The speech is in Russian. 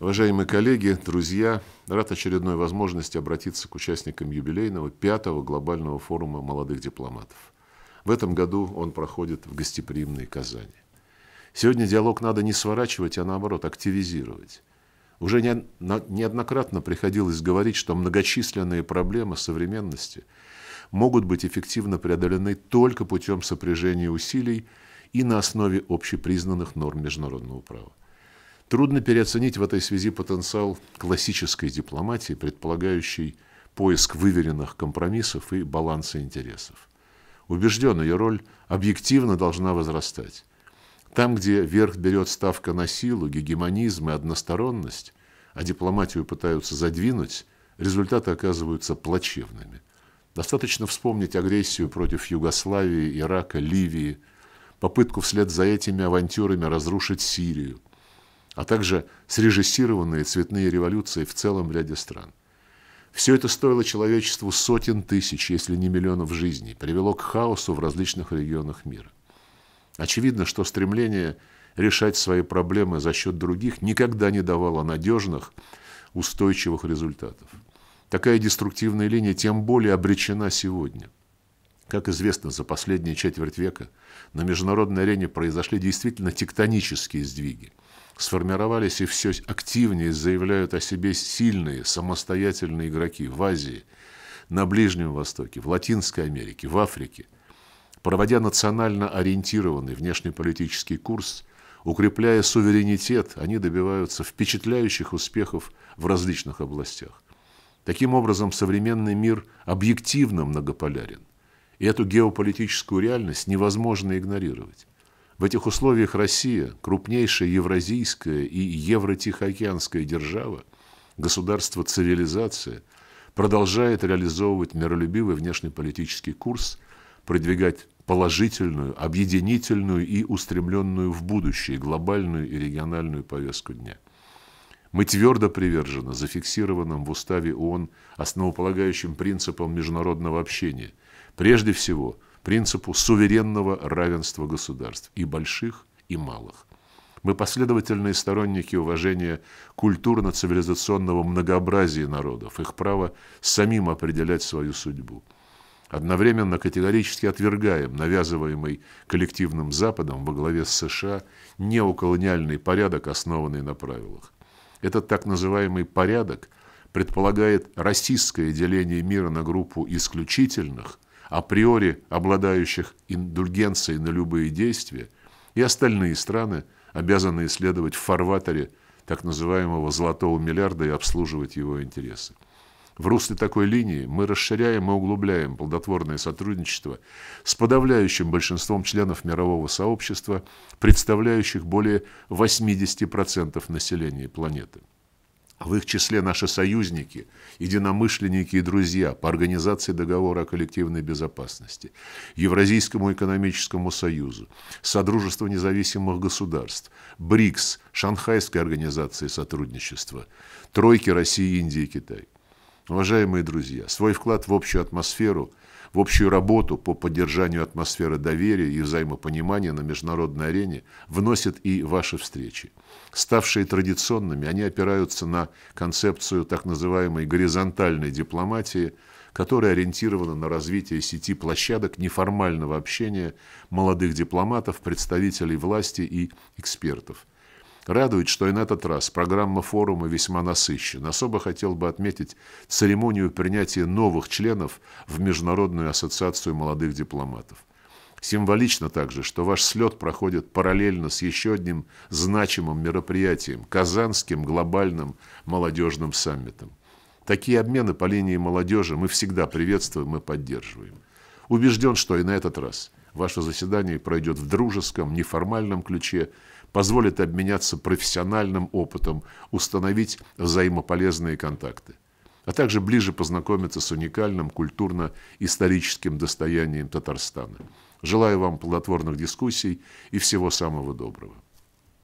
Уважаемые коллеги, друзья, рад очередной возможности обратиться к участникам юбилейного пятого глобального форума молодых дипломатов. В этом году он проходит в гостеприимной Казани. Сегодня диалог надо не сворачивать, а наоборот активизировать. Уже неоднократно приходилось говорить, что многочисленные проблемы современности могут быть эффективно преодолены только путем сопряжения усилий и на основе общепризнанных норм международного права. Трудно переоценить в этой связи потенциал классической дипломатии, предполагающей поиск выверенных компромиссов и баланса интересов. Убежден, ее роль объективно должна возрастать. Там, где верх берет ставка на силу, гегемонизм и односторонность, а дипломатию пытаются задвинуть, результаты оказываются плачевными. Достаточно вспомнить агрессию против Югославии, Ирака, Ливии, попытку вслед за этими авантюрами разрушить Сирию – а также срежиссированные цветные революции в целом ряде стран. Все это стоило человечеству сотен тысяч, если не миллионов жизней, привело к хаосу в различных регионах мира. Очевидно, что стремление решать свои проблемы за счет других никогда не давало надежных, устойчивых результатов. Такая деструктивная линия тем более обречена сегодня. Как известно, за последние четверть века на международной арене произошли действительно тектонические сдвиги – сформировались и все активнее заявляют о себе сильные самостоятельные игроки в Азии, на Ближнем Востоке, в Латинской Америке, в Африке. Проводя национально ориентированный внешнеполитический курс, укрепляя суверенитет, они добиваются впечатляющих успехов в различных областях. Таким образом, современный мир объективно многополярен. И эту геополитическую реальность невозможно игнорировать. В этих условиях Россия, крупнейшая евразийская и евротихоокеанская держава, государство-цивилизация, продолжает реализовывать миролюбивый внешнеполитический курс, продвигать положительную, объединительную и устремленную в будущее глобальную и региональную повестку дня. Мы твердо привержены зафиксированным в Уставе ООН основополагающим принципам международного общения, прежде всего принципу суверенного равенства государств, и больших, и малых. Мы последовательные сторонники уважения культурно-цивилизационного многообразия народов, их права самим определять свою судьбу. Одновременно категорически отвергаем навязываемый коллективным Западом во главе с США неоколониальный порядок, основанный на правилах. Этот так называемый порядок предполагает расистское деление мира на группу исключительных априори обладающих индульгенцией на любые действия, и остальные страны, обязаны исследовать в фарватере так называемого «золотого миллиарда» и обслуживать его интересы. В русле такой линии мы расширяем и углубляем плодотворное сотрудничество с подавляющим большинством членов мирового сообщества, представляющих более 80% населения планеты в их числе наши союзники, единомышленники и друзья по организации договора о коллективной безопасности, Евразийскому экономическому союзу, Содружеству независимых государств, БРИКС, Шанхайской организации сотрудничества, Тройки России, Индии и Китай. Уважаемые друзья, свой вклад в общую атмосферу – в общую работу по поддержанию атмосферы доверия и взаимопонимания на международной арене вносят и ваши встречи. Ставшие традиционными, они опираются на концепцию так называемой горизонтальной дипломатии, которая ориентирована на развитие сети площадок неформального общения молодых дипломатов, представителей власти и экспертов – Радует, что и на этот раз программа форума весьма насыщена. Особо хотел бы отметить церемонию принятия новых членов в Международную ассоциацию молодых дипломатов. Символично также, что ваш слет проходит параллельно с еще одним значимым мероприятием – Казанским глобальным молодежным саммитом. Такие обмены по линии молодежи мы всегда приветствуем и поддерживаем. Убежден, что и на этот раз – Ваше заседание пройдет в дружеском, неформальном ключе, позволит обменяться профессиональным опытом, установить взаимополезные контакты, а также ближе познакомиться с уникальным культурно-историческим достоянием Татарстана. Желаю вам плодотворных дискуссий и всего самого доброго.